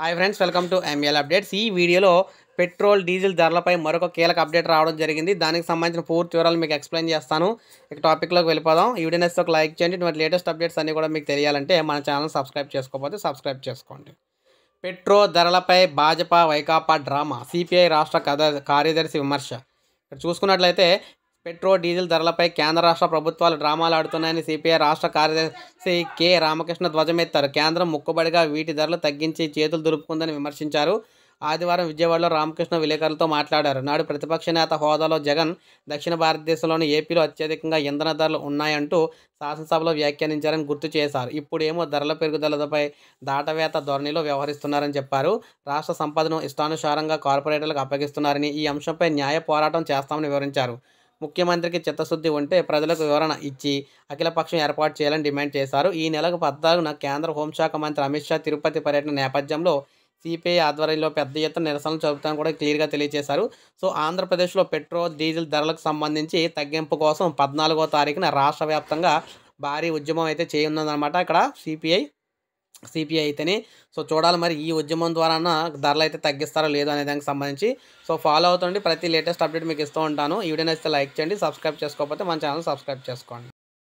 hi friends welcome to ML updates ఈ వీడియోలో petrol diesel ధరలపై మరొక కీలక అప్డేట్ రావడం జరిగింది దానికి సంబంధించిన పూర్తి వివరాలు మీకు ఎక్స్ప్లెయిన్ చేస్తాను ఇక టాపిక్లోకి వెళ్ళిపోదాం ఈ వీడియోస్ ఒక లైక్ చేయండి ఇటువంటి లేటెస్ట్ అప్డేట్స్ అన్నీ కూడా మీకు తెలియాలంటే మన ఛానల్ సబ్స్క్రైబ్ చేసుకోకపోతే సబ్స్క్రైబ్ చేసుకోండి పెట్రోల్ ధరలపై భాజపా వైకాపా డ్రామా సిపిఐ రాష్ట్ర కథ కార్యదర్శి విమర్శ ఇక్కడ చూసుకున్నట్లయితే పెట్రోల్ డీజిల్ ధరలపై కేంద్ర రాష్ట్ర ప్రభుత్వాలు డ్రామాలు ఆడుతున్నాయని సిపిఐ రాష్ట్ర కార్యదర్శి కె రామకృష్ణ ధ్వజమెత్తారు కేంద్రం ముక్కుబడిగా వీటి ధరలు తగ్గించి చేతులు దులుపుకుందని విమర్శించారు ఆదివారం విజయవాడలో రామకృష్ణ విలేకరులతో మాట్లాడారు నాడు ప్రతిపక్ష నేత హోదాలో జగన్ దక్షిణ భారతదేశంలోని ఏపీలో అత్యధికంగా ఇంధన ధరలు ఉన్నాయంటూ శాసనసభలో వ్యాఖ్యానించారని గుర్తు చేశారు ఇప్పుడేమో ధరల పెరుగుదలపై దాటవేత ధోరణిలో వ్యవహరిస్తున్నారని చెప్పారు రాష్ట్ర సంపదను ఇష్టానుసారంగా కార్పొరేటర్లకు అప్పగిస్తున్నారని ఈ అంశంపై న్యాయ పోరాటం చేస్తామని వివరించారు ముఖ్యమంత్రికి చిత్తశుద్ధి ఉంటే ప్రజలకు వివరణ ఇచ్చి అఖిలపక్షం ఏర్పాటు చేయాలని డిమాండ్ చేశారు ఈ నెలకు పద్నాలుగున కేంద్ర హోంశాఖ మంత్రి అమిత్ షా తిరుపతి పర్యటన నేపథ్యంలో సిపిఐ ఆధ్వర్యంలో పెద్ద ఎత్తున నిరసనలు జరుపుతామని కూడా క్లియర్గా తెలియజేశారు సో ఆంధ్రప్రదేశ్లో పెట్రోల్ డీజిల్ ధరలకు సంబంధించి తగ్గింపు కోసం పద్నాలుగో తారీఖున రాష్ట్ర వ్యాప్తంగా భారీ ఉద్యమం అయితే చేయనుందనమాట అక్కడ సిపిఐ సిపిఐ అయితేనే సో చూడాలి మరి ఈ ఉద్యమం ద్వారా ధరలు అయితే తగ్గిస్తారో లేదో అనే దానికి సంబంధించి సో ఫాలో అవుతుండి ప్రతి లేటెస్ట్ అప్డేట్ మీకు ఇస్తూ ఉంటాను ఈ వీడియో నచ్చితే లైక్ చేయండి సబ్స్క్రైబ్ చేసుకోకపోతే మన ఛానల్ సబ్స్క్రైబ్ చేసుకోండి